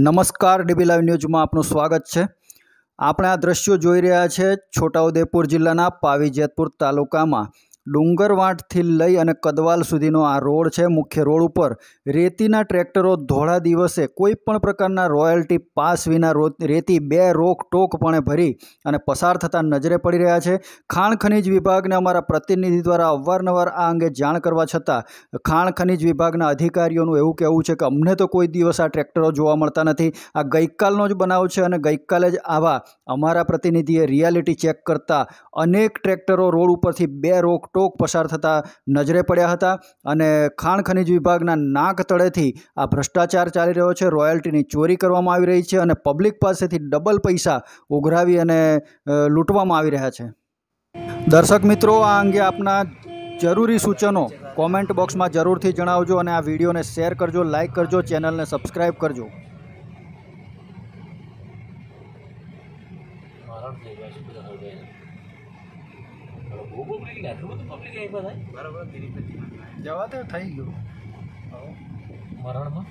નમસ્કાર dB live ન્યૂઝમાં આપનું સ્વાગત છે આપણે આ દ્રશ્યો જોઈ રહ્યા છે છોટાઉદેપુર જિલ્લાના પાવીજેતપુર તાલુકામાં ડુંગરવાંટથી લઈ અને કદવાલ સુધીનો આ રોડ છે મુખ્ય રોડ ઉપર રેતીના ટ્રેક્ટરો ધોળા દિવસે કોઈ પણ પ્રકારના રોયલ્ટી પાસ વિના રેતી બે રોક ટોકપણે ભરી અને પસાર થતા નજરે પડી રહ્યા છે ખાણ ખનિજ વિભાગને અમારા પ્રતિનિધિ દ્વારા અવારનવાર આ અંગે જાણ કરવા છતાં ખાણ ખનિજ વિભાગના અધિકારીઓનું એવું કહેવું છે કે અમને તો કોઈ દિવસ આ ટ્રેક્ટરો જોવા મળતા નથી આ ગઈકાલનો જ બનાવ છે અને ગઈકાલે જ આવા અમારા પ્રતિનિધિએ રિયાલિટી ચેક કરતા અનેક ટ્રેક્ટરો રોડ ઉપરથી બે રોક ટોક પસાર થતા નજરે પડ્યા હતા અને ખાણ ખનિજ વિભાગના નાક તળેથી આ ભ્રષ્ટાચાર ચાલી રહ્યો છે રોયલ્ટીની ચોરી કરવામાં આવી રહી છે અને પબ્લિક પાસેથી ડબલ પૈસા ઉઘરાવી અને લૂંટવામાં આવી રહ્યા છે દર્શક મિત્રો આ અંગે આપના જરૂરી સૂચનો કોમેન્ટ બોક્સમાં જરૂરથી જણાવજો અને આ વિડીયોને શેર કરજો લાઇક કરજો ચેનલને સબસ્ક્રાઈબ કરજો મારા જવા તો થઈ ગયું મરણમાં